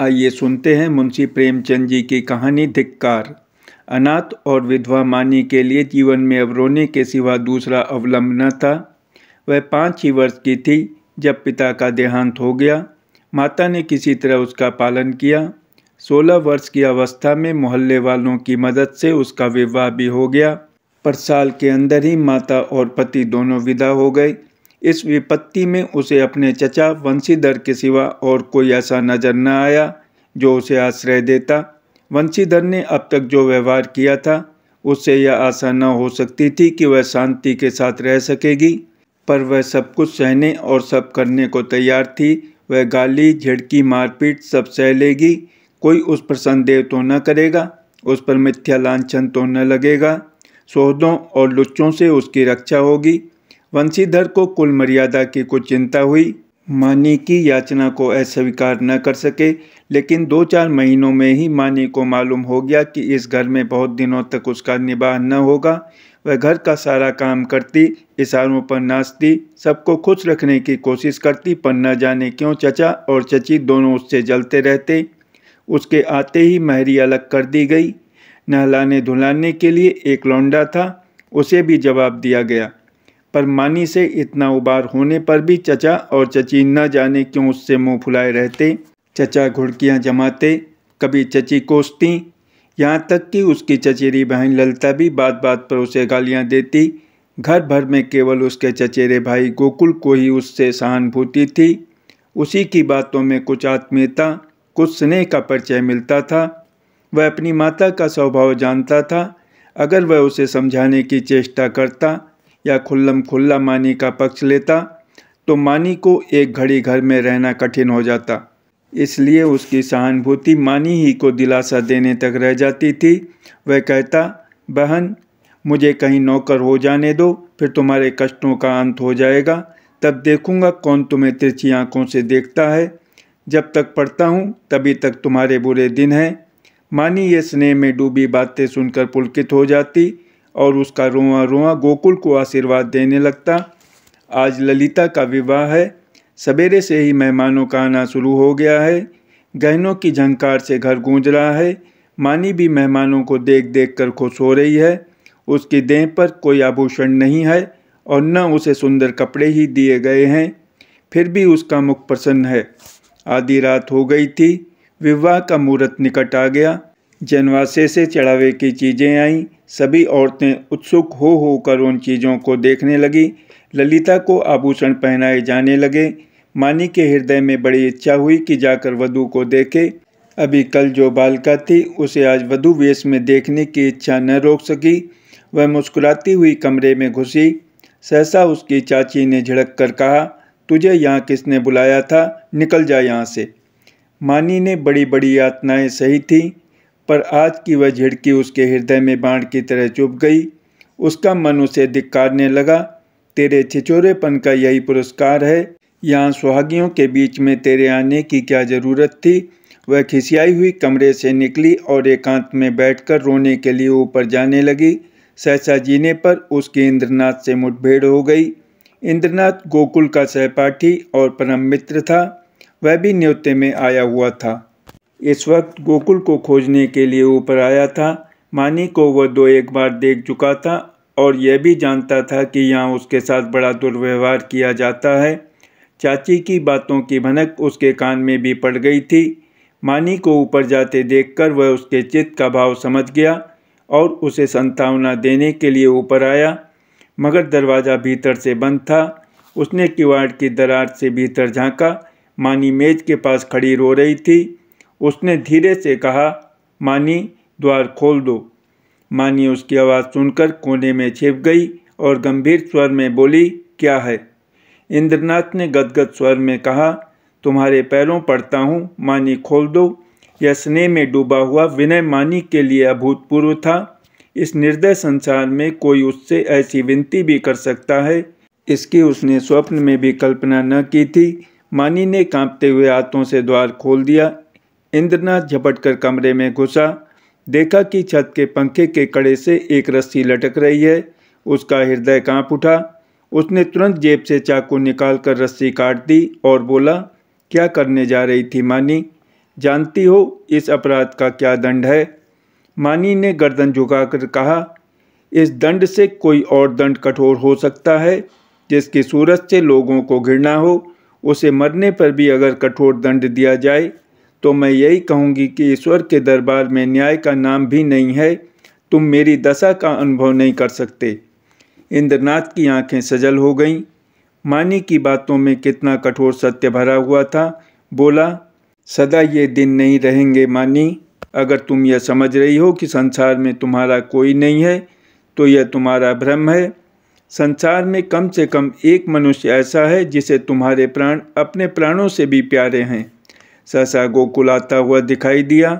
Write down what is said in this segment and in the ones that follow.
आइए सुनते हैं मुंशी प्रेमचंद जी की कहानी धिक्कार अनाथ और विधवा मानी के लिए जीवन में अब रोने के सिवा दूसरा अवलंबना था वह पाँच ही वर्ष की थी जब पिता का देहांत हो गया माता ने किसी तरह उसका पालन किया सोलह वर्ष की अवस्था में मोहल्ले वालों की मदद से उसका विवाह भी हो गया पर साल के अंदर ही माता और पति दोनों विदा हो गए इस विपत्ति में उसे अपने चचा वंशीधर के सिवा और कोई ऐसा नजर न आया जो उसे आश्रय देता वंशीधर ने अब तक जो व्यवहार किया था उससे यह आशा न हो सकती थी कि वह शांति के साथ रह सकेगी पर वह सब कुछ सहने और सब करने को तैयार थी वह गाली झिड़की मारपीट सब सह लेगी कोई उस पर संदेह तो न करेगा उस पर मिथ्या लांछन तो न लगेगा सौदों और लुच्चों से उसकी रक्षा होगी वंशीधर को कुल मर्यादा की कुछ चिंता हुई मानी की याचना को अस्वीकार न कर सके लेकिन दो चार महीनों में ही मानी को मालूम हो गया कि इस घर में बहुत दिनों तक उसका निबाह न होगा वह घर का सारा काम करती इशारों पर नाचती सबको खुश रखने की कोशिश करती पर न जाने क्यों चचा और चची दोनों उससे जलते रहते उसके आते ही महरी अलग कर दी गई नहलाने धुलाने के लिए एक लौंडा था उसे भी जवाब दिया गया पर मानी से इतना उबार होने पर भी चचा और चची न जाने क्यों उससे मुंह फुलाए रहते चचा घुड़कियाँ जमाते कभी चची कोसती यहाँ तक कि उसकी चचेरी बहन ललता भी बात बात पर उसे गालियाँ देती घर भर में केवल उसके चचेरे भाई गोकुल को ही उससे सहानुभूति थी उसी की बातों में कुछ आत्मीयता कुछ स्नेह का परिचय मिलता था वह अपनी माता का स्वभाव जानता था अगर वह उसे समझाने की चेष्टा करता या खुल्लम खुल्ला मानी का पक्ष लेता तो मानी को एक घड़ी घर में रहना कठिन हो जाता इसलिए उसकी सहानुभूति मानी ही को दिलासा देने तक रह जाती थी वह कहता बहन मुझे कहीं नौकर हो जाने दो फिर तुम्हारे कष्टों का अंत हो जाएगा तब देखूंगा कौन तुम्हें तिरछी आंखों से देखता है जब तक पढ़ता हूँ तभी तक तुम्हारे बुरे दिन हैं मानी ये स्नेह में डूबी बातें सुनकर पुलकित हो जाती और उसका रोआ रोआ गोकुल को आशीर्वाद देने लगता आज ललिता का विवाह है सवेरे से ही मेहमानों का आना शुरू हो गया है गहनों की झंकार से घर गूंज रहा है मानी भी मेहमानों को देख देख कर खुश हो रही है उसकी देह पर कोई आभूषण नहीं है और न उसे सुंदर कपड़े ही दिए गए हैं फिर भी उसका मुख प्रसन्न है आधी रात हो गई थी विवाह का मुहूर्त निकट आ गया जनवासे से चढ़ावे की चीज़ें आईं सभी औरतें उत्सुक हो होकर उन चीज़ों को देखने लगी ललिता को आभूषण पहनाए जाने लगे मानी के हृदय में बड़ी इच्छा हुई कि जाकर वधु को देखे अभी कल जो बालिका थी उसे आज वधु वेश में देखने की इच्छा न रोक सकी वह मुस्कुराती हुई कमरे में घुसी सहसा उसकी चाची ने झड़क कर कहा तुझे यहाँ किसने बुलाया था निकल जा यहाँ से मानी ने बड़ी बड़ी यातनाएँ सही थीं पर आज की वह झिड़की उसके हृदय में बाण की तरह चुभ गई उसका मन उसे धिक्कारने लगा तेरे छिचोरेपन का यही पुरस्कार है यहाँ सुहागियों के बीच में तेरे आने की क्या ज़रूरत थी वह खिसियाई हुई कमरे से निकली और एकांत में बैठकर रोने के लिए ऊपर जाने लगी सहसा जीने पर उसकी इंद्रनाथ से मुठभेड़ हो गई इंद्रनाथ गोकुल का सहपाठी और परम मित्र था वह भी न्योते में आया हुआ था इस वक्त गोकुल को खोजने के लिए ऊपर आया था मानी को वह दो एक बार देख चुका था और यह भी जानता था कि यहाँ उसके साथ बड़ा दुर्व्यवहार किया जाता है चाची की बातों की भनक उसके कान में भी पड़ गई थी मानी को ऊपर जाते देखकर वह उसके चित्त का भाव समझ गया और उसे संतावना देने के लिए ऊपर आया मगर दरवाज़ा भीतर से बंद था उसने किवाड़ की दरार से भीतर झांका मानी मेज के पास खड़ी रो रही थी उसने धीरे से कहा मानी द्वार खोल दो मानी उसकी आवाज़ सुनकर कोने में छिप गई और गंभीर स्वर में बोली क्या है इंद्रनाथ ने गदगद स्वर में कहा तुम्हारे पैरों पड़ता हूँ मानी खोल दो यह स्नेह में डूबा हुआ विनय मानी के लिए अभूतपूर्व था इस निर्दय संसार में कोई उससे ऐसी विनती भी कर सकता है इसकी उसने स्वप्न में भी कल्पना न की थी मानी ने कांपते हुए हाथों से द्वार खोल दिया इंद्रनाथ झपटकर कमरे में घुसा देखा कि छत के पंखे के कड़े से एक रस्सी लटक रही है उसका हृदय कांप उठा उसने तुरंत जेब से चाकू निकालकर रस्सी काट दी और बोला क्या करने जा रही थी मानी जानती हो इस अपराध का क्या दंड है मानी ने गर्दन झुकाकर कहा इस दंड से कोई और दंड कठोर हो सकता है जिसकी सूरत से लोगों को घृणा हो उसे मरने पर भी अगर कठोर दंड दिया जाए तो मैं यही कहूँगी कि ईश्वर के दरबार में न्याय का नाम भी नहीं है तुम मेरी दशा का अनुभव नहीं कर सकते इंद्रनाथ की आंखें सजल हो गईं मानी की बातों में कितना कठोर सत्य भरा हुआ था बोला सदा ये दिन नहीं रहेंगे मानी अगर तुम यह समझ रही हो कि संसार में तुम्हारा कोई नहीं है तो यह तुम्हारा भ्रम है संसार में कम से कम एक मनुष्य ऐसा है जिसे तुम्हारे प्राण अपने प्राणों से भी प्यारे हैं सहसा गोकुल आता हुआ दिखाई दिया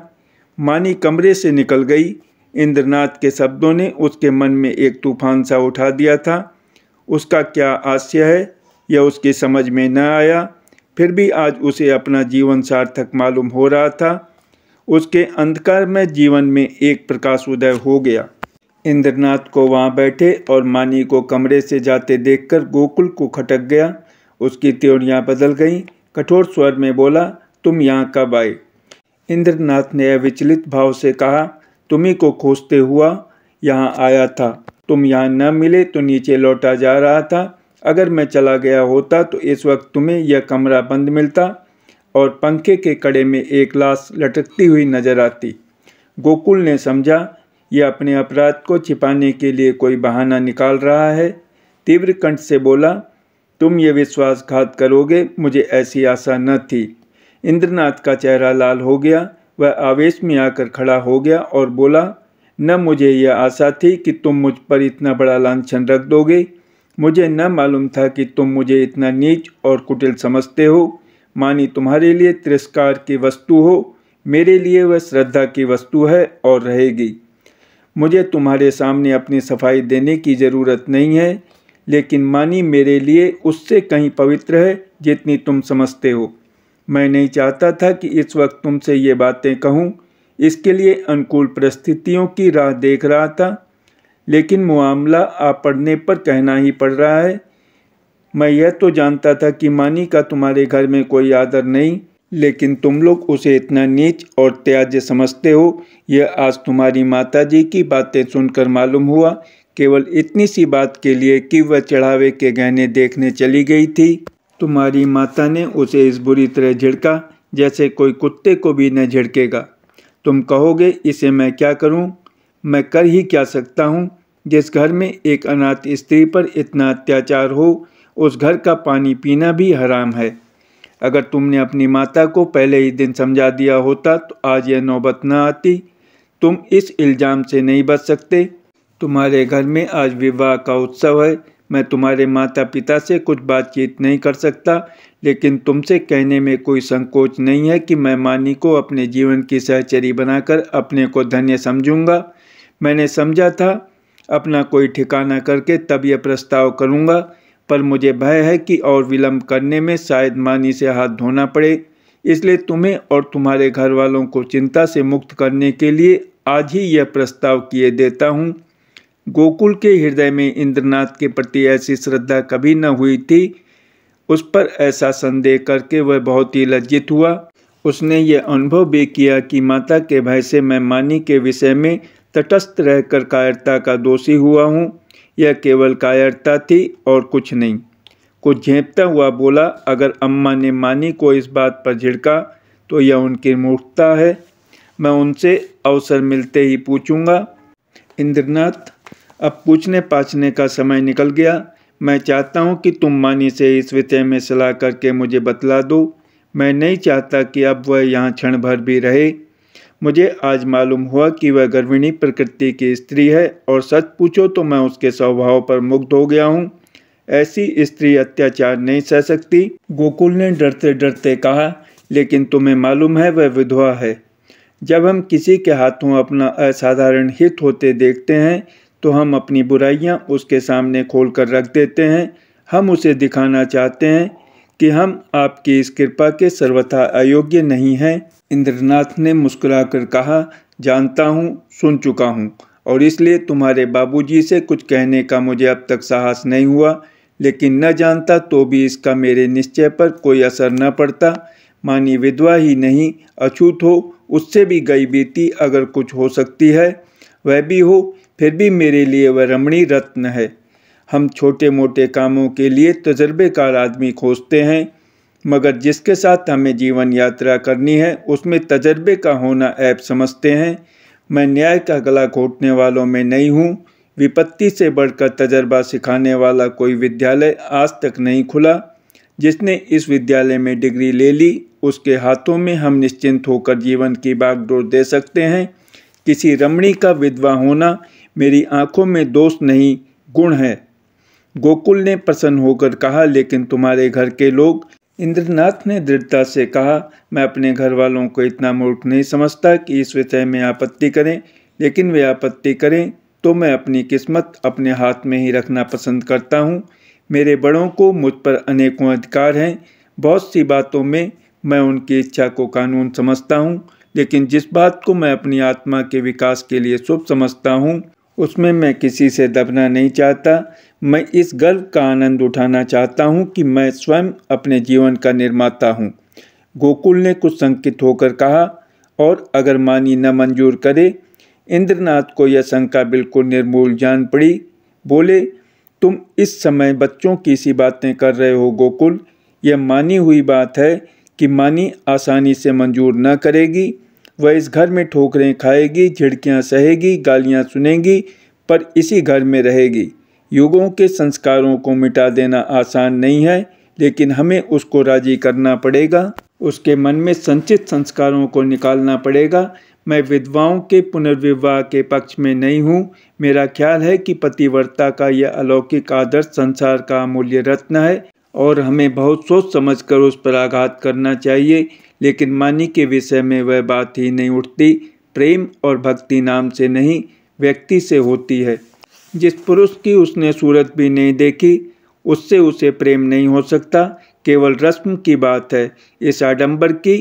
मानी कमरे से निकल गई इंद्रनाथ के शब्दों ने उसके मन में एक तूफान सा उठा दिया था उसका क्या आशय है यह उसकी समझ में न आया फिर भी आज उसे अपना जीवन सार्थक मालूम हो रहा था उसके अंधकार में जीवन में एक प्रकाश उदय हो गया इंद्रनाथ को वहाँ बैठे और मानी को कमरे से जाते देखकर गोकुल को खटक गया उसकी त्योरियाँ बदल गईं कठोर स्वर में बोला तुम यहाँ कब आए इंद्रनाथ ने अविचलित भाव से कहा तुम्ही को खोजते हुआ यहाँ आया था तुम यहाँ न मिले तो नीचे लौटा जा रहा था अगर मैं चला गया होता तो इस वक्त तुम्हें यह कमरा बंद मिलता और पंखे के कड़े में एक लाश लटकती हुई नजर आती गोकुल ने समझा यह अपने अपराध को छिपाने के लिए कोई बहाना निकाल रहा है तीव्र कंठ से बोला तुम ये विश्वासघात करोगे मुझे ऐसी आशा न थी इंद्रनाथ का चेहरा लाल हो गया वह आवेश में आकर खड़ा हो गया और बोला न मुझे यह आशा थी कि तुम मुझ पर इतना बड़ा लांछन रख दोगे मुझे न मालूम था कि तुम मुझे इतना नीच और कुटिल समझते हो मानी तुम्हारे लिए तिरस्कार की वस्तु हो मेरे लिए वह श्रद्धा की वस्तु है और रहेगी मुझे तुम्हारे सामने अपनी सफाई देने की ज़रूरत नहीं है लेकिन मानी मेरे लिए उससे कहीं पवित्र है जितनी तुम समझते हो मैं नहीं चाहता था कि इस वक्त तुमसे ये बातें कहूँ इसके लिए अनुकूल परिस्थितियों की राह देख रहा था लेकिन मामला आ पड़ने पर कहना ही पड़ रहा है मैं यह तो जानता था कि मानी का तुम्हारे घर में कोई आदर नहीं लेकिन तुम लोग उसे इतना नीच और त्याज्य समझते हो यह आज तुम्हारी माताजी की बातें सुनकर मालूम हुआ केवल इतनी सी बात के लिए कि वह चढ़ावे के गहने देखने चली गई थी तुम्हारी माता ने उसे इस बुरी तरह झिड़का जैसे कोई कुत्ते को भी न झिड़केगा तुम कहोगे इसे मैं क्या करूं? मैं कर ही क्या सकता हूं? जिस घर में एक अनाथ स्त्री पर इतना अत्याचार हो उस घर का पानी पीना भी हराम है अगर तुमने अपनी माता को पहले ही दिन समझा दिया होता तो आज यह नौबत ना आती तुम इस इल्ज़ाम से नहीं बच सकते तुम्हारे घर में आज विवाह का उत्सव है मैं तुम्हारे माता पिता से कुछ बातचीत नहीं कर सकता लेकिन तुमसे कहने में कोई संकोच नहीं है कि मैं मानी को अपने जीवन की सहचरी बनाकर अपने को धन्य समझूंगा मैंने समझा था अपना कोई ठिकाना करके तब यह प्रस्ताव करूंगा पर मुझे भय है कि और विलम्ब करने में शायद मानी से हाथ धोना पड़े इसलिए तुम्हें और तुम्हारे घर वालों को चिंता से मुक्त करने के लिए आज ही यह प्रस्ताव किए देता हूँ गोकुल के हृदय में इंद्रनाथ के प्रति ऐसी श्रद्धा कभी न हुई थी उस पर ऐसा संदेह करके वह बहुत ही लज्जित हुआ उसने ये अनुभव भी किया कि माता के भय से मैं मानी के विषय में तटस्थ रहकर कायरता का दोषी हुआ हूँ यह केवल कायरता थी और कुछ नहीं कुछ झेपता हुआ बोला अगर अम्मा ने मानी को इस बात पर झिड़का तो यह उनकी मूर्खता है मैं उनसे अवसर मिलते ही पूछूंगा इंद्रनाथ अब पूछने पाछने का समय निकल गया मैं चाहता हूँ कि तुम मानी से इस विषय में सलाह करके मुझे बतला दो मैं नहीं चाहता कि अब वह यहाँ क्षण भर भी रहे मुझे आज मालूम हुआ कि वह गर्भिणी प्रकृति की स्त्री है और सच पूछो तो मैं उसके स्वभाव पर मुग्ध हो गया हूँ ऐसी स्त्री अत्याचार नहीं सह सकती गोकुल ने डरते डरते कहा लेकिन तुम्हें मालूम है वह विधवा है जब हम किसी के हाथों अपना असाधारण हित होते देखते हैं तो हम अपनी बुराइयां उसके सामने खोल कर रख देते हैं हम उसे दिखाना चाहते हैं कि हम आपकी इस कृपा के सर्वथा अयोग्य नहीं हैं इंद्रनाथ ने मुस्कुरा कर कहा जानता हूँ सुन चुका हूँ और इसलिए तुम्हारे बाबूजी से कुछ कहने का मुझे अब तक साहस नहीं हुआ लेकिन न जानता तो भी इसका मेरे निश्चय पर कोई असर न पड़ता मानी विधवा ही नहीं अछूत हो उससे भी गई बीती अगर कुछ हो सकती है वह भी हो फिर भी मेरे लिए वह रमणी रत्न है हम छोटे मोटे कामों के लिए तजर्बेकार आदमी खोजते हैं मगर जिसके साथ हमें जीवन यात्रा करनी है उसमें तजर्बे का होना ऐप समझते हैं मैं न्याय का गला घोटने वालों में नहीं हूँ विपत्ति से बढ़कर तजर्बा सिखाने वाला कोई विद्यालय आज तक नहीं खुला जिसने इस विद्यालय में डिग्री ले ली उसके हाथों में हम निश्चिंत होकर जीवन की बागडोर दे सकते हैं किसी रमणी का विधवा होना मेरी आंखों में दोष नहीं गुण है गोकुल ने प्रसन्न होकर कहा लेकिन तुम्हारे घर के लोग इंद्रनाथ ने दृढ़ता से कहा मैं अपने घर वालों को इतना मूर्ख नहीं समझता कि इस विषय में आपत्ति करें लेकिन वे आपत्ति करें तो मैं अपनी किस्मत अपने हाथ में ही रखना पसंद करता हूँ मेरे बड़ों को मुझ पर अनेकों अधिकार हैं बहुत सी बातों में मैं उनकी इच्छा को कानून समझता हूँ लेकिन जिस बात को मैं अपनी आत्मा के विकास के लिए शुभ समझता हूँ उसमें मैं किसी से दबना नहीं चाहता मैं इस गर्व का आनंद उठाना चाहता हूँ कि मैं स्वयं अपने जीवन का निर्माता हूँ गोकुल ने कुछ संकित होकर कहा और अगर मानी न मंजूर करे इंद्रनाथ को यह शंका बिल्कुल निर्मूल जान पड़ी बोले तुम इस समय बच्चों की सी बातें कर रहे हो गोकुल यह मानी हुई बात है कि मानी आसानी से मंजूर न करेगी वह इस घर में ठोकरें खाएगी झिड़कियाँ सहेगी गालियाँ सुनेगी पर इसी घर में रहेगी युगों के संस्कारों को मिटा देना आसान नहीं है लेकिन हमें उसको राजी करना पड़ेगा उसके मन में संचित संस्कारों को निकालना पड़ेगा मैं विधवाओं के पुनर्विवाह के पक्ष में नहीं हूँ मेरा ख्याल है कि पतिव्रता का यह अलौकिक आदर्श संसार का अमूल्य रत्न है और हमें बहुत सोच समझकर उस पर आघात करना चाहिए लेकिन मानी के विषय में वह बात ही नहीं उठती प्रेम और भक्ति नाम से नहीं व्यक्ति से होती है जिस पुरुष की उसने सूरत भी नहीं देखी उससे उसे प्रेम नहीं हो सकता केवल रस्म की बात है इस आडंबर की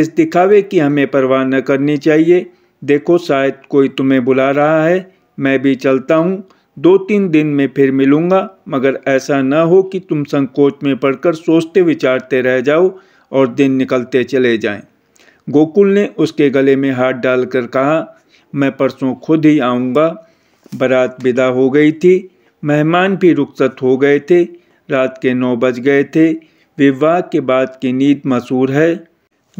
इस दिखावे की हमें परवाह न करनी चाहिए देखो शायद कोई तुम्हें बुला रहा है मैं भी चलता हूँ दो तीन दिन में फिर मिलूँगा मगर ऐसा न हो कि तुम संकोच में पड़कर सोचते विचारते रह जाओ और दिन निकलते चले जाएं। गोकुल ने उसके गले में हाथ डालकर कहा मैं परसों खुद ही आऊँगा बारात विदा हो गई थी मेहमान भी रुखसत हो गए थे रात के नौ बज गए थे विवाह के बाद की नींद मशहूर है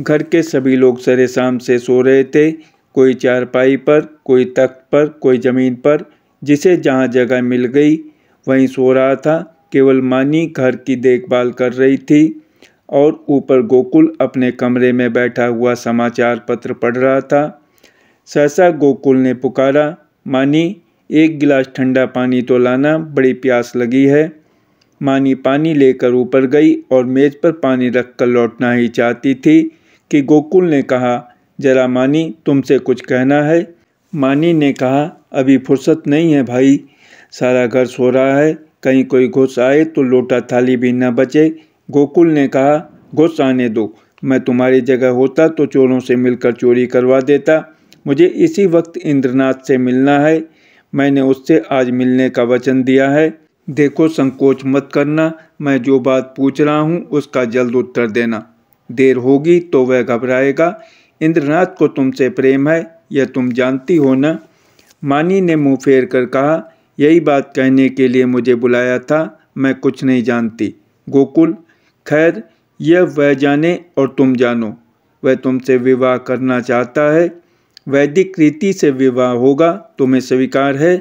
घर के सभी लोग सरे शाम से सो रहे थे कोई चारपाई पर कोई तख्त पर कोई ज़मीन पर जिसे जहाँ जगह मिल गई वहीं सो रहा था केवल मानी घर की देखभाल कर रही थी और ऊपर गोकुल अपने कमरे में बैठा हुआ समाचार पत्र पढ़ रहा था सहसा गोकुल ने पुकारा मानी एक गिलास ठंडा पानी तो लाना बड़ी प्यास लगी है मानी पानी लेकर ऊपर गई और मेज़ पर पानी रखकर लौटना ही चाहती थी कि गोकुल ने कहा जरा मानी तुमसे कुछ कहना है मानी ने कहा अभी फुर्सत नहीं है भाई सारा घर सो रहा है कहीं कोई घुस आए तो लोटा थाली भी न बचे गोकुल ने कहा घुस आने दो मैं तुम्हारी जगह होता तो चोरों से मिलकर चोरी करवा देता मुझे इसी वक्त इंद्रनाथ से मिलना है मैंने उससे आज मिलने का वचन दिया है देखो संकोच मत करना मैं जो बात पूछ रहा हूँ उसका जल्द उत्तर देना देर होगी तो वह घबराएगा इंद्रनाथ को तुमसे प्रेम है यह तुम जानती हो ना मानी ने मुंह फेर कर कहा यही बात कहने के लिए मुझे बुलाया था मैं कुछ नहीं जानती गोकुल खैर यह वह जाने और तुम जानो वह तुमसे विवाह करना चाहता है वैदिक रीति से विवाह होगा तुम्हें स्वीकार है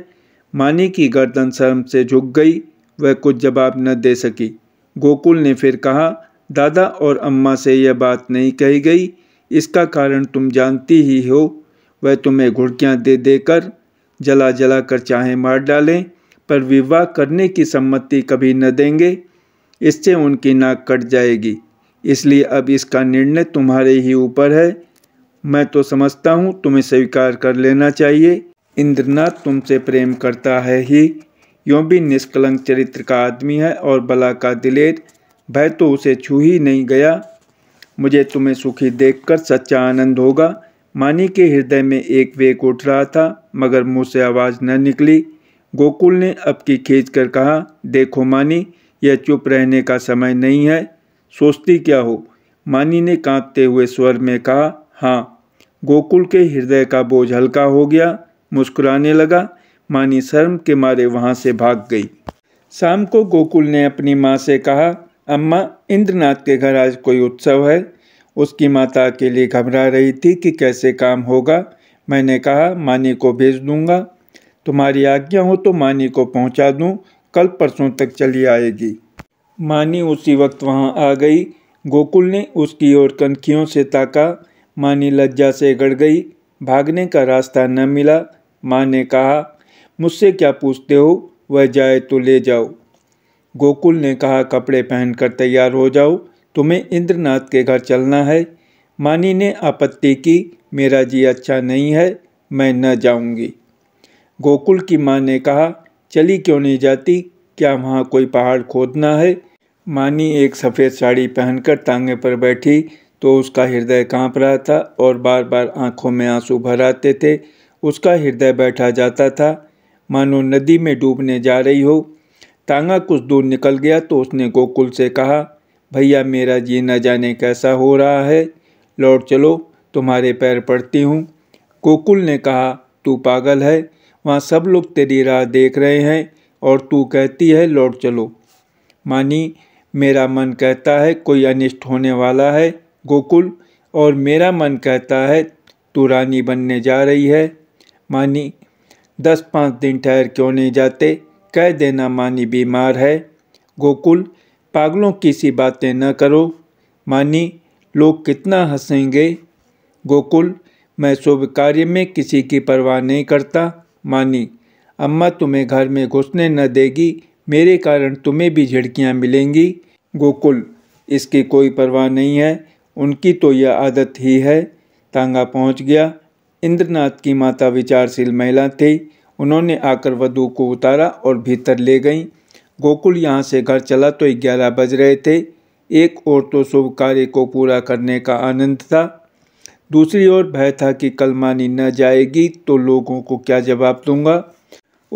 मानी की गर्दन शर्म से झुक गई वह कुछ जवाब न दे सकी गोकुल ने फिर कहा दादा और अम्मा से यह बात नहीं कही गई इसका कारण तुम जानती ही हो वह तुम्हें घुड़कियाँ दे देकर जला जला कर चाहे मार डालें पर विवाह करने की सम्मति कभी न देंगे इससे उनकी नाक कट जाएगी इसलिए अब इसका निर्णय तुम्हारे ही ऊपर है मैं तो समझता हूँ तुम्हें स्वीकार कर लेना चाहिए इंद्रनाथ तुमसे प्रेम करता है ही यों भी निष्कलंक चरित्र का आदमी है और बला का दिलेर भय तो उसे छू ही नहीं गया मुझे तुम्हें सुखी देखकर सच्चा आनंद होगा मानी के हृदय में एक वेग उठ रहा था मगर मुँह से आवाज़ न निकली गोकुल ने अब की खींच कर कहा देखो मानी यह चुप रहने का समय नहीं है सोचती क्या हो मानी ने कांपते हुए स्वर में कहा हाँ गोकुल के हृदय का बोझ हल्का हो गया मुस्कुराने लगा मानी शर्म के मारे वहाँ से भाग गई शाम को गोकुल ने अपनी माँ से कहा अम्मा इंद्रनाथ के घर आज कोई उत्सव है उसकी माता के लिए घबरा रही थी कि कैसे काम होगा मैंने कहा मानी को भेज दूंगा तुम्हारी आज्ञा हो तो मानी को पहुंचा दूं कल परसों तक चली आएगी मानी उसी वक्त वहाँ आ गई गोकुल ने उसकी ओर कनखियों से ताका मानी लज्जा से गड़ गई भागने का रास्ता न मिला माँ ने कहा मुझसे क्या पूछते हो वह जाए तो ले जाओ गोकुल ने कहा कपड़े पहनकर तैयार हो जाओ तुम्हें इंद्रनाथ के घर चलना है मानी ने आपत्ति की मेरा जी अच्छा नहीं है मैं न जाऊंगी गोकुल की माँ ने कहा चली क्यों नहीं जाती क्या वहाँ कोई पहाड़ खोदना है मानी एक सफ़ेद साड़ी पहनकर तांगे पर बैठी तो उसका हृदय कांप रहा था और बार बार आंखों में आंसू भर आते थे उसका हृदय बैठा जाता था मानो नदी में डूबने जा रही हो तांगा कुछ दूर निकल गया तो उसने गोकुल से कहा भैया मेरा जी न जाने कैसा हो रहा है लौट चलो तुम्हारे पैर पड़ती हूँ गोकुल ने कहा तू पागल है वहाँ सब लोग तेरी राह देख रहे हैं और तू कहती है लौट चलो मानी मेरा मन कहता है कोई अनिष्ट होने वाला है गोकुल और मेरा मन कहता है तू रानी बनने जा रही है मानी दस पाँच दिन ठहर क्यों नहीं जाते कह देना मानी बीमार है गोकुल पागलों की सी बातें न करो मानी लोग कितना हंसेंगे गोकुल मैं शुभ कार्य में किसी की परवाह नहीं करता मानी अम्मा तुम्हें घर में घुसने न देगी मेरे कारण तुम्हें भी झिड़कियाँ मिलेंगी गोकुल इसकी कोई परवाह नहीं है उनकी तो यह आदत ही है तांगा पहुंच गया इंद्रनाथ की माता विचारशील महिला थी उन्होंने आकर वधु को उतारा और भीतर ले गईं गोकुल यहाँ से घर चला तो ग्यारह बज रहे थे एक और तो शुभ कार्य को पूरा करने का आनंद था दूसरी ओर भय था कि कल मानी न जाएगी तो लोगों को क्या जवाब दूंगा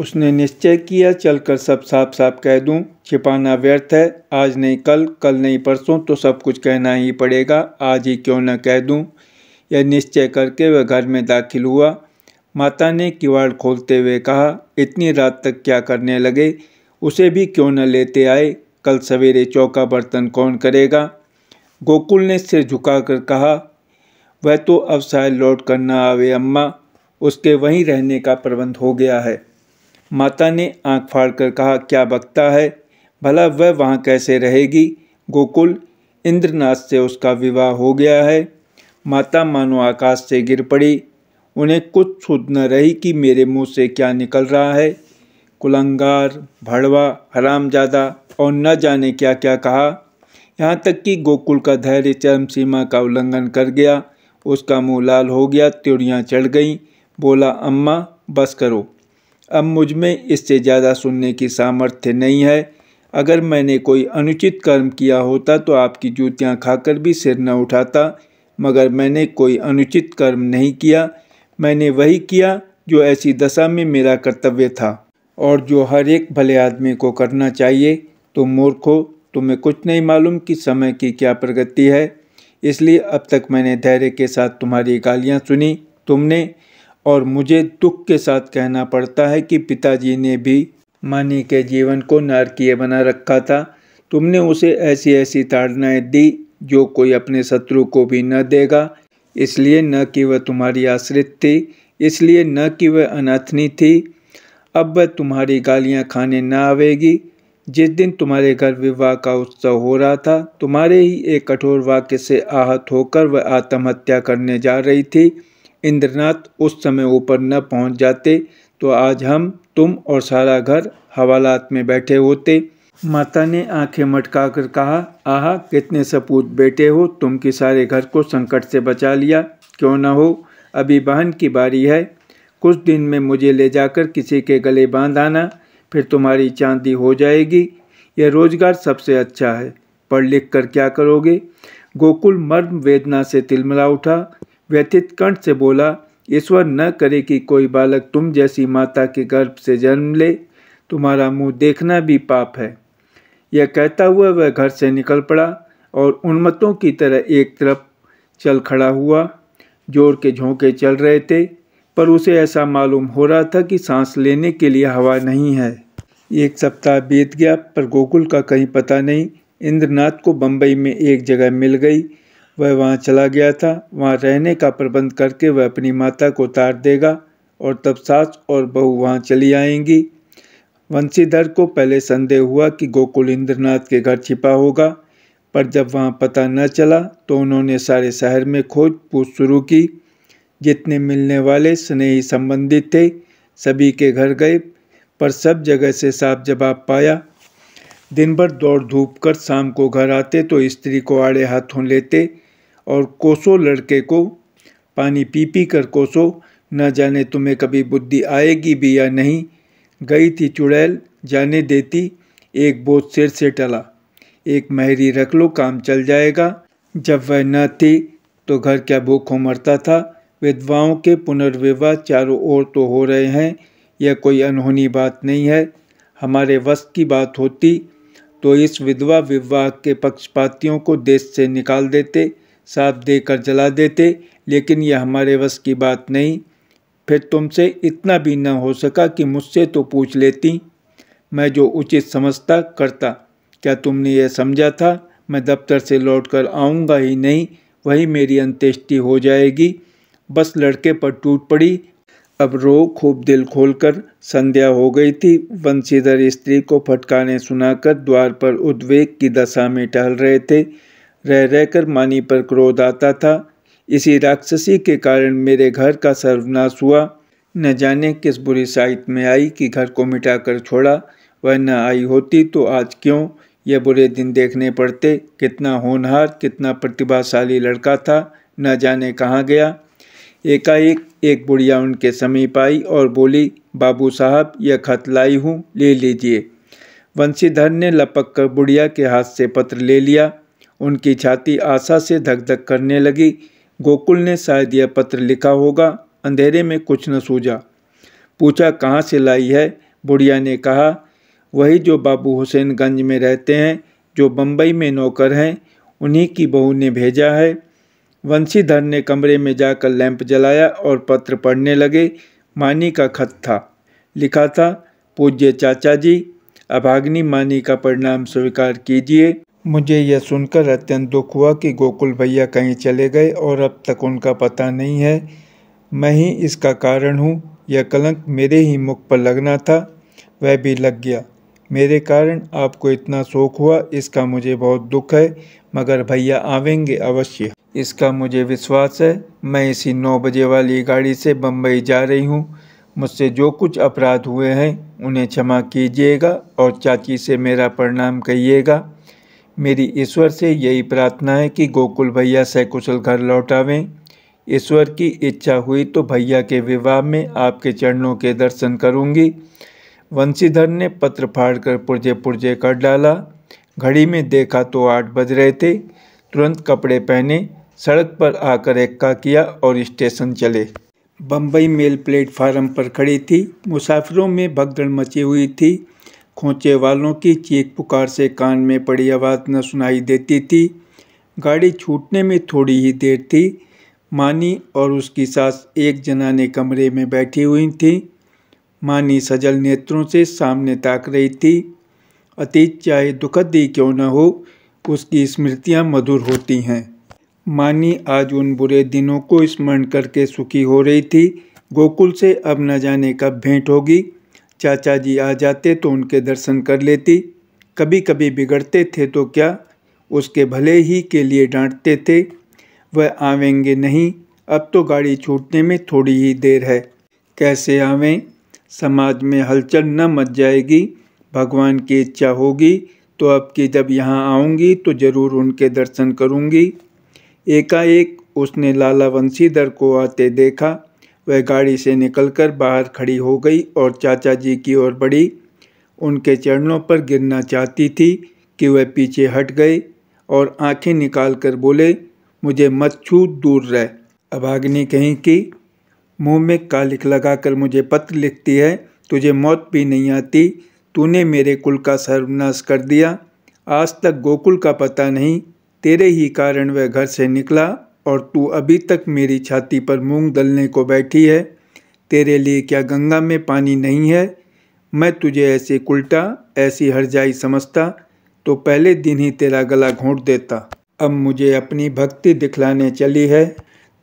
उसने निश्चय किया चलकर सब साफ साफ कह दूं छिपाना व्यर्थ है आज नहीं कल कल नहीं परसों तो सब कुछ कहना ही पड़ेगा आज ही क्यों न कह दूं यह निश्चय करके वह घर में दाखिल हुआ माता ने किवाड़ खोलते हुए कहा इतनी रात तक क्या करने लगे उसे भी क्यों न लेते आए कल सवेरे चौका बर्तन कौन करेगा गोकुल ने सिर झुकाकर कहा वह तो अब शायद लौट कर ना आवे अम्मा उसके वहीं रहने का प्रबंध हो गया है माता ने आंख फाड़ कर कहा क्या बकता है भला वह वहाँ कैसे रहेगी गोकुल इंद्रनाथ से उसका विवाह हो गया है माता मानो आकाश से गिर पड़ी उन्हें कुछ सुध न रही कि मेरे मुंह से क्या निकल रहा है कुलंगार भड़वा हरामजादा और न जाने क्या क्या कहा यहाँ तक कि गोकुल का धैर्य चरम सीमा का उल्लंघन कर गया उसका मुंह लाल हो गया त्योड़ियाँ चढ़ गईं बोला अम्मा बस करो अब मुझ में इससे ज़्यादा सुनने की सामर्थ्य नहीं है अगर मैंने कोई अनुचित कर्म किया होता तो आपकी जूतियाँ खाकर भी सिर न उठाता मगर मैंने कोई अनुचित कर्म नहीं किया मैंने वही किया जो ऐसी दशा में मेरा कर्तव्य था और जो हर एक भले आदमी को करना चाहिए तुम हो तुम्हें कुछ नहीं मालूम कि समय की क्या प्रगति है इसलिए अब तक मैंने धैर्य के साथ तुम्हारी गालियाँ सुनी तुमने और मुझे दुख के साथ कहना पड़ता है कि पिताजी ने भी मानी के जीवन को नारकीय बना रखा था तुमने उसे ऐसी ऐसी ताड़नाएँ दी जो कोई अपने शत्रु को भी न देगा इसलिए न कि वह तुम्हारी आश्रित थी इसलिए न कि वह अनाथनी थी अब वह तुम्हारी गालियाँ खाने न आवेगी जिस दिन तुम्हारे घर विवाह का उत्सव हो रहा था तुम्हारे ही एक कठोर वाक्य से आहत होकर वह आत्महत्या करने जा रही थी इंद्रनाथ उस समय ऊपर न पहुंच जाते तो आज हम तुम और सारा घर हवालात में बैठे होते माता ने आंखें मटका कर कहा आह कितने सपूत बेटे हो तुम कि सारे घर को संकट से बचा लिया क्यों न हो अभी बहन की बारी है कुछ दिन में मुझे ले जाकर किसी के गले बांध आना फिर तुम्हारी चांदी हो जाएगी यह रोजगार सबसे अच्छा है पढ़ लिख कर क्या करोगे गोकुल मर्म वेदना से तिलमिला उठा व्यथित कंठ से बोला ईश्वर न करे कि कोई बालक तुम जैसी माता के गर्भ से जन्म ले तुम्हारा मुंह देखना भी पाप है यह कहता हुआ वह घर से निकल पड़ा और उन्मतों की तरह एक तरफ चल खड़ा हुआ जोर के झोंके चल रहे थे पर उसे ऐसा मालूम हो रहा था कि सांस लेने के लिए हवा नहीं है एक सप्ताह बीत गया पर गोकुल का कहीं पता नहीं इंद्रनाथ को बम्बई में एक जगह मिल गई वह वहाँ चला गया था वहाँ रहने का प्रबंध करके वह अपनी माता को उतार देगा और तब सास और बहू वहाँ चली आएंगी वंशीधर को पहले संदेह हुआ कि गोकुल इंद्रनाथ के घर छिपा होगा पर जब वहाँ पता न चला तो उन्होंने सारे शहर में खोज पूछ शुरू की जितने मिलने वाले स्नेही संबंधित थे सभी के घर गए पर सब जगह से साफ जवाब पाया दिन भर दौड़ धूप कर शाम को घर आते तो स्त्री को आड़े हाथों लेते और कोसो लड़के को पानी पी पी कर कोसो न जाने तुम्हें कभी बुद्धि आएगी भी या नहीं गई थी चुड़ैल जाने देती एक बोझ सिर से टला एक महरी रख लो काम चल जाएगा जब वह न थी तो घर क्या भूखों मरता था विधवाओं के पुनर्विवाह चारों ओर तो हो रहे हैं यह कोई अनहोनी बात नहीं है हमारे वस्त की बात होती तो इस विधवा विवाह के पक्षपातियों को देश से निकाल देते साथ देकर जला देते लेकिन यह हमारे वश की बात नहीं फिर तुमसे इतना भी न हो सका कि मुझसे तो पूछ लेती मैं जो उचित समझता करता क्या तुमने यह समझा था मैं दफ्तर से लौट कर आऊँगा ही नहीं वही मेरी अंत्येष्टि हो जाएगी बस लड़के पर टूट पड़ी अब रो खूब दिल खोलकर संध्या हो गई थी वंशीधर स्त्री को फटकाने सुनाकर द्वार पर उद्वेग की दशा में टहल रहे थे रह रहकर मानी पर क्रोध आता था इसी राक्षसी के कारण मेरे घर का सर्वनाश हुआ न जाने किस बुरी साइत में आई कि घर को मिटाकर छोड़ा वह न आई होती तो आज क्यों यह बुरे दिन देखने पड़ते कितना होनहार कितना प्रतिभाशाली लड़का था न जाने कहाँ गया एकाएक एक बुढ़िया उनके समीप आई और बोली बाबू साहब यह खत लाई हूँ ले लीजिए वंशीधर ने लपक कर बुढ़िया के हाथ से पत्र ले लिया उनकी छाती आशा से धक धक करने लगी गोकुल ने शायद यह पत्र लिखा होगा अंधेरे में कुछ न सूझा पूछा कहाँ से लाई है बुढ़िया ने कहा वही जो बाबू हुसैनगंज में रहते हैं जो बम्बई में नौकर हैं उन्हीं की बहू ने भेजा है वंशीधर ने कमरे में जाकर लैंप जलाया और पत्र पढ़ने लगे मानी का खत था लिखा था पूज्य चाचा जी अभाग्नि मानी का परिणाम स्वीकार कीजिए मुझे यह सुनकर अत्यंत दुख हुआ कि गोकुल भैया कहीं चले गए और अब तक उनका पता नहीं है मैं ही इसका कारण हूँ यह कलंक मेरे ही मुख पर लगना था वह भी लग गया मेरे कारण आपको इतना शोक हुआ इसका मुझे बहुत दुख है मगर भैया आवेंगे अवश्य इसका मुझे विश्वास है मैं इसी नौ बजे वाली गाड़ी से बम्बई जा रही हूँ मुझसे जो कुछ अपराध हुए हैं उन्हें क्षमा कीजिएगा और चाची से मेरा प्रणाम कहिएगा मेरी ईश्वर से यही प्रार्थना है कि गोकुल भैया सैकुशल घर लौटावें ईश्वर की इच्छा हुई तो भैया के विवाह में आपके चरणों के दर्शन करूंगी वंशीधर ने पत्र फाड़कर पुरजे पुरजे कर डाला घड़ी में देखा तो आठ बज रहे थे तुरंत कपड़े पहने सड़क पर आकर एक्का किया और स्टेशन चले बम्बई मेल प्लेटफार्म पर खड़ी थी मुसाफिरों में भगदड़ मची हुई थी खोचे वालों की चीख पुकार से कान में पड़ी आवाज़ न सुनाई देती थी गाड़ी छूटने में थोड़ी ही देर थी मानी और उसकी सास एक जनाने कमरे में बैठी हुई थी मानी सजल नेत्रों से सामने ताक रही थी अतीत चाहे दुखद ही क्यों न हो उसकी स्मृतियाँ मधुर होती हैं मानी आज उन बुरे दिनों को स्मरण करके सुखी हो रही थी गोकुल से अब न जाने कब भेंट होगी चाचा जी आ जाते तो उनके दर्शन कर लेती कभी कभी बिगड़ते थे तो क्या उसके भले ही के लिए डांटते थे वह आवेंगे नहीं अब तो गाड़ी छूटने में थोड़ी ही देर है कैसे आवें समाज में हलचल न मच जाएगी भगवान की इच्छा होगी तो अब की जब यहाँ आऊँगी तो ज़रूर उनके दर्शन करूँगी एकाएक उसने लाला वंशीधर को आते देखा वह गाड़ी से निकलकर बाहर खड़ी हो गई और चाचा जी की ओर बढ़ी उनके चरणों पर गिरना चाहती थी कि वह पीछे हट गए और आंखें निकाल कर बोले मुझे मत छू दूर रह अब कहीं कि मुंह में कालिक लगाकर मुझे पत्र लिखती है तुझे मौत भी नहीं आती तूने मेरे कुल का सर्वनाश कर दिया आज तक गोकुल का पता नहीं तेरे ही कारण वह घर से निकला और तू अभी तक मेरी छाती पर मूंग दलने को बैठी है तेरे लिए क्या गंगा में पानी नहीं है मैं तुझे ऐसे उल्टा ऐसी हरजाई समझता तो पहले दिन ही तेरा गला घोंट देता अब मुझे अपनी भक्ति दिखलाने चली है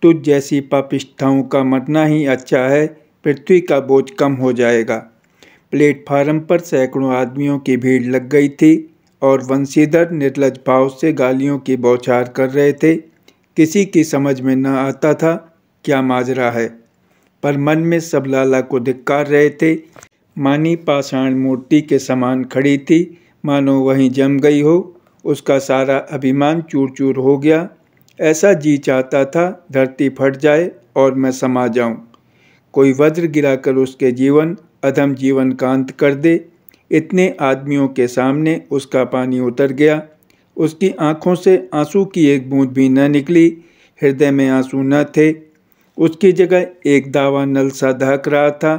तुझ जैसी पापिष्ठाओं का मरना ही अच्छा है पृथ्वी का बोझ कम हो जाएगा प्लेटफार्म पर सैकड़ों आदमियों की भीड़ लग गई थी और वंशीधर निर्लज भाव से गालियों की बौछार कर रहे थे किसी की समझ में न आता था क्या माजरा है पर मन में सब लाला को धिक्कार रहे थे मानी पाषाण मूर्ति के समान खड़ी थी मानो वहीं जम गई हो उसका सारा अभिमान चूर चूर हो गया ऐसा जी चाहता था धरती फट जाए और मैं समा जाऊं। कोई वज्र गिराकर उसके जीवन अधम जीवन कांत कर दे इतने आदमियों के सामने उसका पानी उतर गया उसकी आंखों से आंसू की एक बूंद भी न निकली हृदय में आंसू न थे उसकी जगह एक दावा नल सा धहक रहा था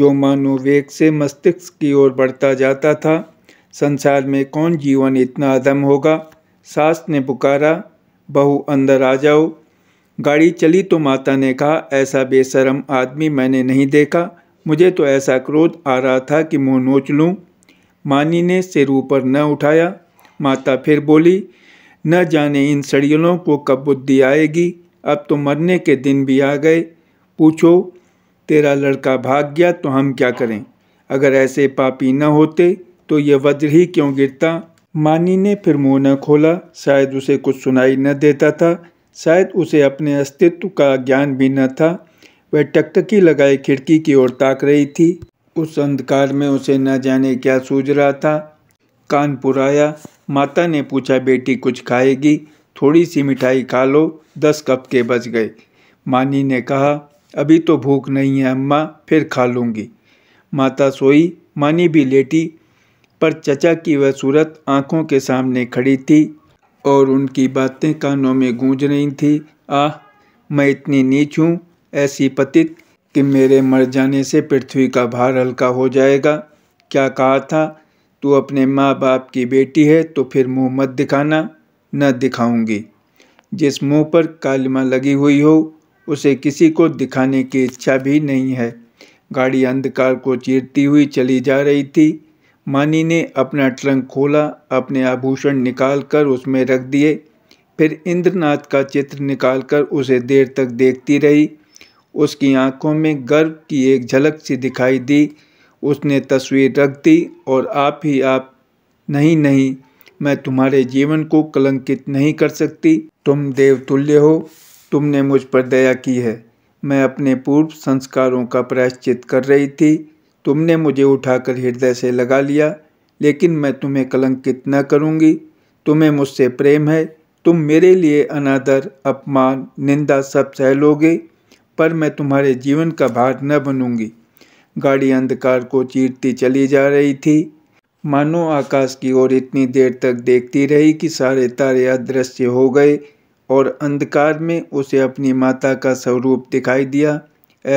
जो मानो वेग से मस्तिष्क की ओर बढ़ता जाता था संसार में कौन जीवन इतना अदम होगा सास ने पुकारा बहू अंदर आ जाओ गाड़ी चली तो माता ने कहा ऐसा बेशरम आदमी मैंने नहीं देखा मुझे तो ऐसा क्रोध आ रहा था कि मुंह नोच लूँ मानी ने सिर ऊपर न उठाया माता फिर बोली न जाने इन सड़ियलों को कब बुद्धि आएगी अब तो मरने के दिन भी आ गए पूछो तेरा लड़का भाग गया तो हम क्या करें अगर ऐसे पापी न होते तो यह वज्र ही क्यों गिरता मानी ने फिर मुँह न खोला शायद उसे कुछ सुनाई न देता था शायद उसे अपने अस्तित्व का ज्ञान भी न था वह टकटकी लगाए खिड़की की ओर ताक रही थी उस अंधकार में उसे न जाने क्या सूझ रहा था कानपुर आया माता ने पूछा बेटी कुछ खाएगी थोड़ी सी मिठाई खा लो दस कप के बच गए मानी ने कहा अभी तो भूख नहीं है अम्मा फिर खा लूँगी माता सोई मानी भी लेटी पर चचा की वह सूरत आँखों के सामने खड़ी थी और उनकी बातें कानों में गूंज रही थी आह मैं इतनी नीच हूँ ऐसी पतित कि मेरे मर जाने से पृथ्वी का भार हल्का हो जाएगा क्या कहा था तू अपने माँ बाप की बेटी है तो फिर मुंह मत दिखाना न दिखाऊंगी जिस मुंह पर कालिमा लगी हुई हो उसे किसी को दिखाने की इच्छा भी नहीं है गाड़ी अंधकार को चीरती हुई चली जा रही थी मानी ने अपना ट्रंक खोला अपने आभूषण निकाल कर उसमें रख दिए फिर इंद्रनाथ का चित्र निकालकर उसे देर तक देखती रही उसकी आंखों में गर्व की एक झलक सी दिखाई दी उसने तस्वीर रख दी और आप ही आप नहीं नहीं मैं तुम्हारे जीवन को कलंकित नहीं कर सकती तुम देवतुल्य हो तुमने मुझ पर दया की है मैं अपने पूर्व संस्कारों का प्रायश्चित कर रही थी तुमने मुझे उठाकर हृदय से लगा लिया लेकिन मैं तुम्हें कलंकित न करूँगी तुम्हें मुझसे प्रेम है तुम मेरे लिए अनादर अपमान निंदा सब सहलोगे पर मैं तुम्हारे जीवन का भार न बनूंगी गाड़ी अंधकार को चीरती चली जा रही थी मानो आकाश की ओर इतनी देर तक देखती रही कि सारे तारे अदृश्य हो गए और अंधकार में उसे अपनी माता का स्वरूप दिखाई दिया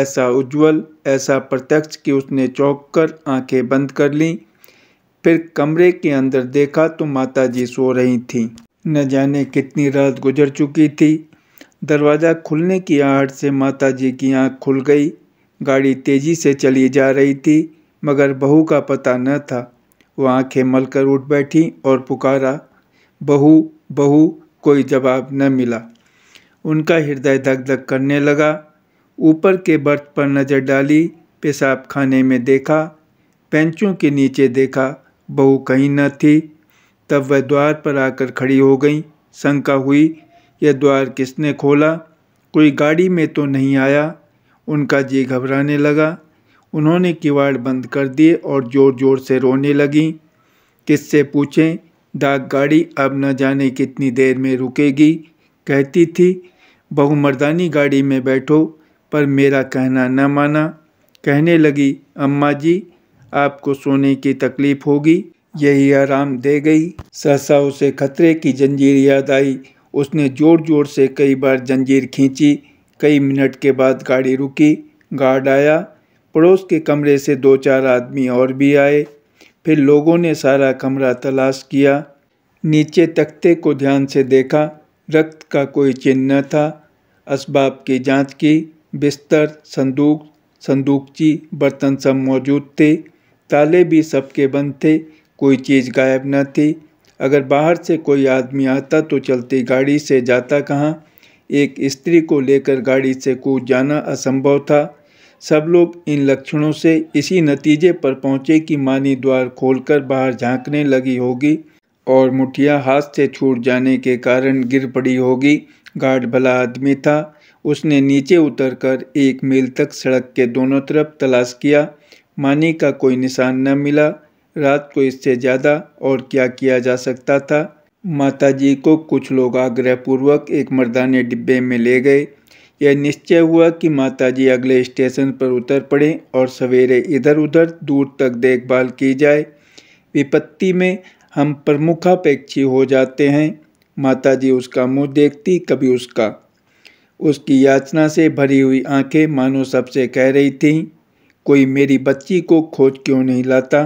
ऐसा उज्जवल ऐसा प्रत्यक्ष कि उसने चौंक कर आँखें बंद कर लीं फिर कमरे के अंदर देखा तो माता जी सो रही थीं न जाने कितनी रात गुजर चुकी थी दरवाज़ा खुलने की आहट से माता जी की आँख खुल गई गाड़ी तेज़ी से चली जा रही थी मगर बहू का पता न था वह आँखें मलकर उठ बैठी और पुकारा बहू बहू कोई जवाब न मिला उनका हृदय धक धक करने लगा ऊपर के बर्थ पर नज़र डाली पेशाब खाने में देखा पेंचों के नीचे देखा बहू कहीं न थी तब वह द्वार पर आकर खड़ी हो गई शंका हुई यह द्वार किसने खोला कोई गाड़ी में तो नहीं आया उनका जी घबराने लगा उन्होंने किवाड़ बंद कर दिए और ज़ोर ज़ोर से रोने लगी किससे पूछें डाक गाड़ी अब न जाने कितनी देर में रुकेगी कहती थी बहुमर्दानी गाड़ी में बैठो पर मेरा कहना न माना कहने लगी अम्मा जी आपको सोने की तकलीफ़ होगी यही आराम दे गई सहसा उसे खतरे की जंजीर याद आई उसने ज़ोर ज़ोर से कई बार जंजीर खींची कई मिनट के बाद गाड़ी रुकी गार्ड आया पड़ोस के कमरे से दो चार आदमी और भी आए फिर लोगों ने सारा कमरा तलाश किया नीचे तख्ते को ध्यान से देखा रक्त का कोई चिन्ह न था इसबाब की जांच की बिस्तर संदूक संदूकची बर्तन सब मौजूद थे ताले भी सबके बंद थे कोई चीज़ गायब न थी अगर बाहर से कोई आदमी आता तो चलती गाड़ी से जाता कहाँ एक स्त्री को लेकर गाड़ी से कूद जाना असंभव था सब लोग इन लक्षणों से इसी नतीजे पर पहुँचे कि मानी द्वार खोलकर बाहर झांकने लगी होगी और मुठिया हाथ से छूट जाने के कारण गिर पड़ी होगी गार्ड भला आदमी था उसने नीचे उतरकर एक मील तक सड़क के दोनों तरफ तलाश किया मानी का कोई निशान न मिला रात को इससे ज़्यादा और क्या किया जा सकता था माताजी को कुछ लोग आग्रहपूर्वक एक मर्दाने डिब्बे में ले गए यह निश्चय हुआ कि माताजी अगले स्टेशन पर उतर पड़े और सवेरे इधर उधर दूर तक देखभाल की जाए विपत्ति में हम प्रमुखापेक्षी हो जाते हैं माताजी उसका मुंह देखती कभी उसका उसकी याचना से भरी हुई आंखें मानो सबसे कह रही थीं कोई मेरी बच्ची को खोज क्यों नहीं लाता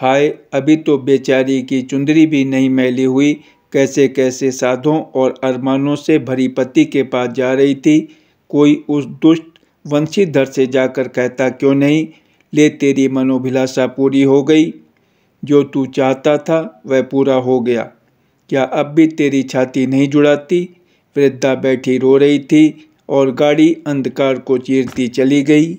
हाय अभी तो बेचारी की चुंदरी भी नहीं मैली हुई कैसे कैसे साधों और अरमानों से भरी पति के पास जा रही थी कोई उस दुष्ट वंशीधर से जाकर कहता क्यों नहीं ले तेरी मनोभिलाषा पूरी हो गई जो तू चाहता था वह पूरा हो गया क्या अब भी तेरी छाती नहीं जुड़ाती वृद्धा बैठी रो रही थी और गाड़ी अंधकार को चीरती चली गई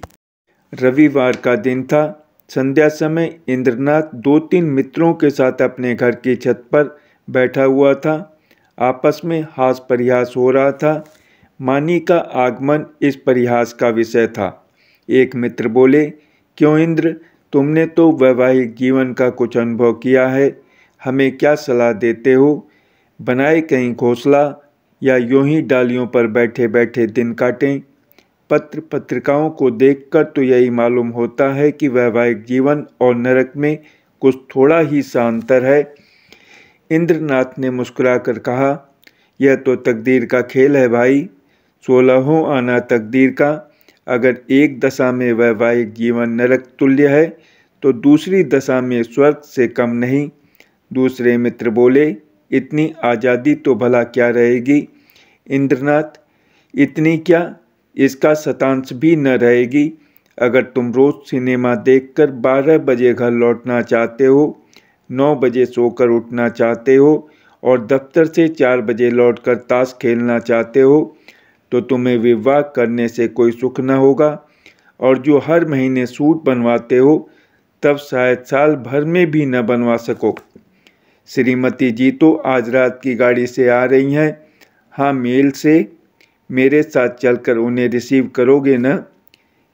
रविवार का दिन था संध्या समय इंद्रनाथ दो तीन मित्रों के साथ अपने घर की छत पर बैठा हुआ था आपस में हास परिहास हो रहा था मानी का आगमन इस परिहास का विषय था एक मित्र बोले क्यों इंद्र तुमने तो वैवाहिक जीवन का कुछ अनुभव किया है हमें क्या सलाह देते हो बनाए कहीं घोंसला या यूं ही डालियों पर बैठे बैठे दिन काटें पत्र पत्रिकाओं को देखकर तो यही मालूम होता है कि वैवाहिक जीवन और नरक में कुछ थोड़ा ही सा अंतर है इंद्रनाथ ने मुस्कुराकर कहा यह तो तकदीर का खेल है भाई सोलहों आना तकदीर का अगर एक दशा में वैवाहिक जीवन नरक तुल्य है तो दूसरी दशा में स्वर्ग से कम नहीं दूसरे मित्र बोले इतनी आज़ादी तो भला क्या रहेगी इंद्रनाथ इतनी क्या इसका शतांश भी न रहेगी अगर तुम रोज़ सिनेमा देखकर 12 बजे घर लौटना चाहते हो 9 बजे सोकर उठना चाहते हो और दफ्तर से 4 बजे लौटकर ताश खेलना चाहते हो तो तुम्हें विवाह करने से कोई सुख न होगा और जो हर महीने सूट बनवाते हो तब शायद साल भर में भी न बनवा सको श्रीमती जी तो आज रात की गाड़ी से आ रही हैं हाँ मेल से मेरे साथ चलकर उन्हें रिसीव करोगे न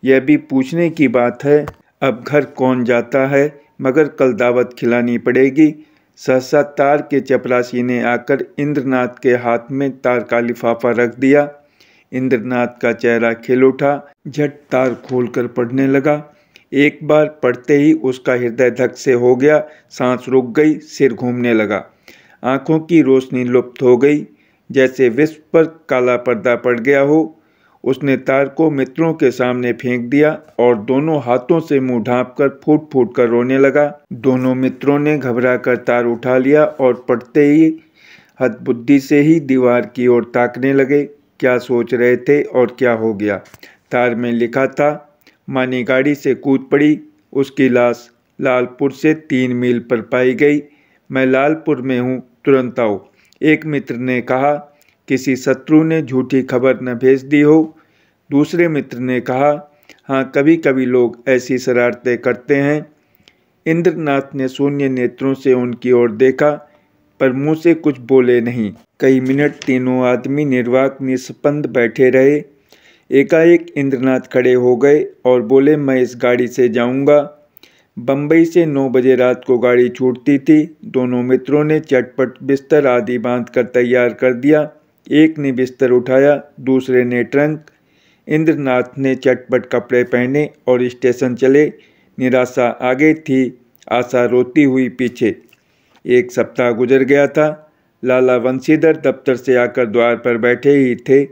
यह भी पूछने की बात है अब घर कौन जाता है मगर कल दावत खिलानी पड़ेगी सहसा तार के चपरासी ने आकर इंद्रनाथ के हाथ में तार का लिफाफा रख दिया इंद्रनाथ का चेहरा खिल उठा झट तार खोलकर पढ़ने लगा एक बार पढ़ते ही उसका हृदय धक से हो गया सांस रुक गई सिर घूमने लगा आंखों की रोशनी लुप्त हो गई जैसे विश्व पर काला पर्दा पड़ गया हो उसने तार को मित्रों के सामने फेंक दिया और दोनों हाथों से मुंह ढांप कर फूट फूट कर रोने लगा दोनों मित्रों ने घबरा कर तार उठा लिया और पड़ते ही बुद्धि से ही दीवार की ओर ताकने लगे क्या सोच रहे थे और क्या हो गया तार में लिखा था मानी गाड़ी से कूद पड़ी उसकी लाश लालपुर से तीन मील पर पाई गई मैं लालपुर में हूँ तुरंत आओ एक मित्र ने कहा किसी शत्रु ने झूठी खबर न भेज दी हो दूसरे मित्र ने कहा हाँ कभी कभी लोग ऐसी शरारतें करते हैं इंद्रनाथ ने शून्य नेत्रों से उनकी ओर देखा पर मुंह से कुछ बोले नहीं कई मिनट तीनों आदमी निर्वाक निष्पन्द बैठे रहे एकाएक इंद्रनाथ खड़े हो गए और बोले मैं इस गाड़ी से जाऊंगा बम्बई से नौ बजे रात को गाड़ी छूटती थी दोनों मित्रों ने चटपट बिस्तर आदि बांध कर तैयार कर दिया एक ने बिस्तर उठाया दूसरे ने ट्रंक इंद्रनाथ ने चटपट कपड़े पहने और स्टेशन चले निराशा आगे थी आशा रोती हुई पीछे एक सप्ताह गुजर गया था लाला वंशीधर दफ्तर से आकर द्वार पर बैठे ही थे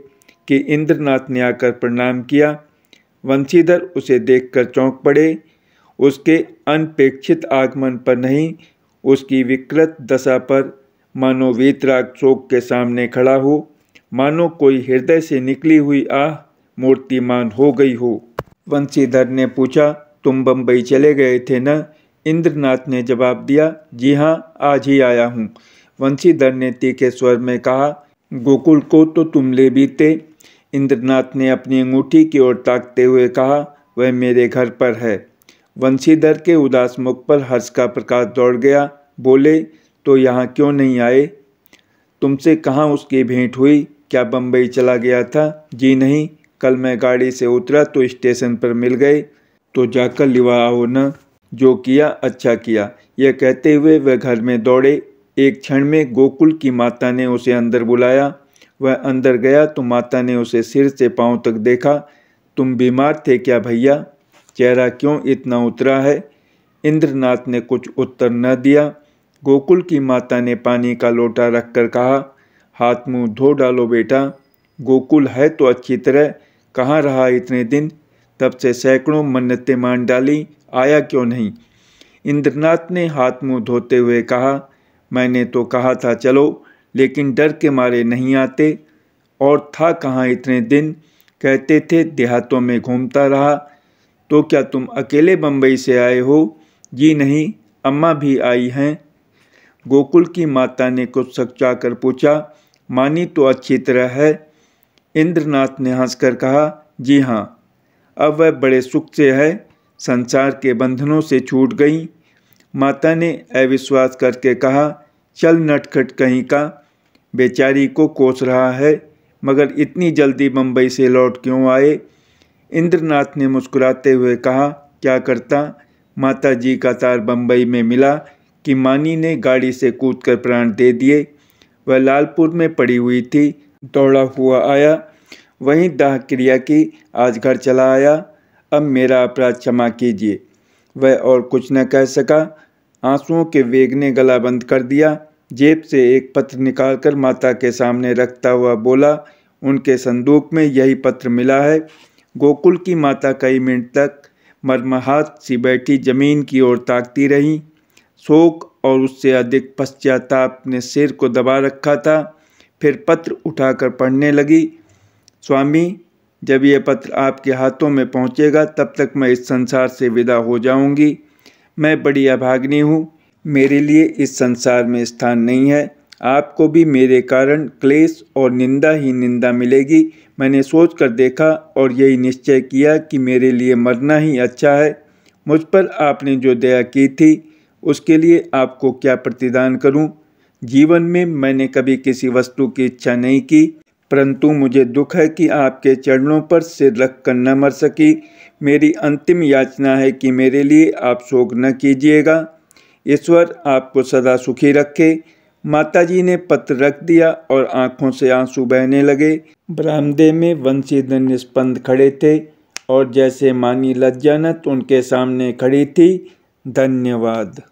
कि इंद्रनाथ ने आकर प्रणाम किया वंशीधर उसे देखकर चौंक पड़े उसके अनपेक्षित आगमन पर नहीं उसकी विकृत दशा पर मानो वीतराग शोक के सामने खड़ा हो मानो कोई हृदय से निकली हुई आह मूर्तिमान हो गई हो वंशीधर ने पूछा तुम बम्बई चले गए थे न इंद्रनाथ ने जवाब दिया जी हाँ आज ही आया हूँ वंशीधर ने तीखे स्वर में कहा गोकुल को तो तुम ले बीते इंद्रनाथ ने अपनी अंगूठी की ओर ताकते हुए कहा वह मेरे घर पर है वंशीधर के उदास मुख पर हर्ष का प्रकाश दौड़ गया बोले तो यहाँ क्यों नहीं आए तुमसे कहाँ उसकी भेंट हुई क्या बम्बई चला गया था जी नहीं कल मैं गाड़ी से उतरा तो स्टेशन पर मिल गए तो जाकर लिवा आओ न जो किया अच्छा किया यह कहते हुए वह घर में दौड़े एक क्षण में गोकुल की माता ने उसे अंदर बुलाया वह अंदर गया तो माता ने उसे सिर से पांव तक देखा तुम बीमार थे क्या भैया चेहरा क्यों इतना उतरा है इंद्रनाथ ने कुछ उत्तर न दिया गोकुल की माता ने पानी का लोटा रखकर कहा हाथ मुंह धो डालो बेटा गोकुल है तो अच्छी तरह कहाँ रहा इतने दिन तब से सैकड़ों मन्नतें मान डाली आया क्यों नहीं इंद्रनाथ ने हाथ मुंह धोते हुए कहा मैंने तो कहा था चलो लेकिन डर के मारे नहीं आते और था कहाँ इतने दिन कहते थे देहातों में घूमता रहा तो क्या तुम अकेले बम्बई से आए हो जी नहीं अम्मा भी आई हैं गोकुल की माता ने कुछ सचा कर पूछा मानी तो अच्छी तरह है इंद्रनाथ ने हंसकर कहा जी हाँ अब वह बड़े सुख से है संसार के बंधनों से छूट गई माता ने अविश्वास करके कहा चल नटखट कहीं का बेचारी को कोस रहा है मगर इतनी जल्दी बम्बई से लौट क्यों आए इंद्रनाथ ने मुस्कुराते हुए कहा क्या करता माता जी का तार बम्बई में मिला कि मानी ने गाड़ी से कूदकर प्राण दे दिए वह लालपुर में पड़ी हुई थी दौड़ा हुआ आया वहीं दाह क्रिया की आज घर चला आया अब मेरा अपराध क्षमा कीजिए वह और कुछ न कह सका आंसुओं के वेग ने गला बंद कर दिया जेब से एक पत्र निकालकर माता के सामने रखता हुआ बोला उनके संदूक में यही पत्र मिला है गोकुल की माता कई मिनट तक मरमहात सी बैठी जमीन की ओर ताकती रही शोक और उससे अधिक पश्चाताप ने सिर को दबा रखा था फिर पत्र उठाकर पढ़ने लगी स्वामी जब यह पत्र आपके हाथों में पहुंचेगा तब तक मैं इस संसार से विदा हो जाऊंगी मैं बड़ी अभाग्नि हूँ मेरे लिए इस संसार में स्थान नहीं है आपको भी मेरे कारण क्लेश और निंदा ही निंदा मिलेगी मैंने सोच कर देखा और यही निश्चय किया कि मेरे लिए मरना ही अच्छा है मुझ पर आपने जो दया की थी उसके लिए आपको क्या प्रतिदान करूं? जीवन में मैंने कभी किसी वस्तु की इच्छा नहीं की परंतु मुझे दुख है कि आपके चरणों पर सिर रख कर न मर सकी मेरी अंतिम याचना है कि मेरे लिए आप शोक न कीजिएगा ईश्वर आपको सदा सुखी रखे माताजी ने पत्र रख दिया और आंखों से आंसू बहने लगे बरामदे में वंशीधन निष्पन्द खड़े थे और जैसे मानी लज्जानत उनके सामने खड़ी थी धन्यवाद